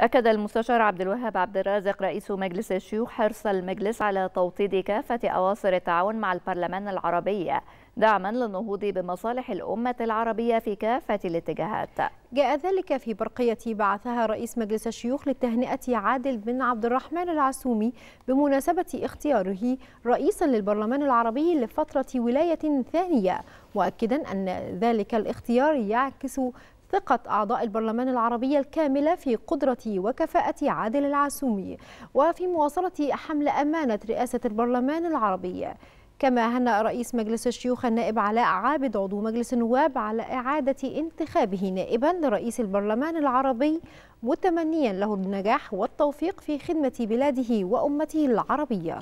أكد المستشار عبد الوهاب عبد الرازق رئيس مجلس الشيوخ حرص المجلس على توطيد كافة أواصر التعاون مع البرلمان العربي دعما للنهوض بمصالح الأمة العربية في كافة الاتجاهات جاء ذلك في برقية بعثها رئيس مجلس الشيوخ للتهنئة عادل بن عبد الرحمن العسومي بمناسبة اختياره رئيسا للبرلمان العربي لفترة ولاية ثانية مؤكدا أن ذلك الاختيار يعكس ثقة أعضاء البرلمان العربي الكاملة في قدرة وكفاءة عادل العاسومي وفي مواصلة حمل أمانة رئاسة البرلمان العربي كما هنأ رئيس مجلس الشيوخ النائب علاء عابد عضو مجلس النواب على إعادة انتخابه نائبا لرئيس البرلمان العربي متمنيا له النجاح والتوفيق في خدمة بلاده وأمته العربية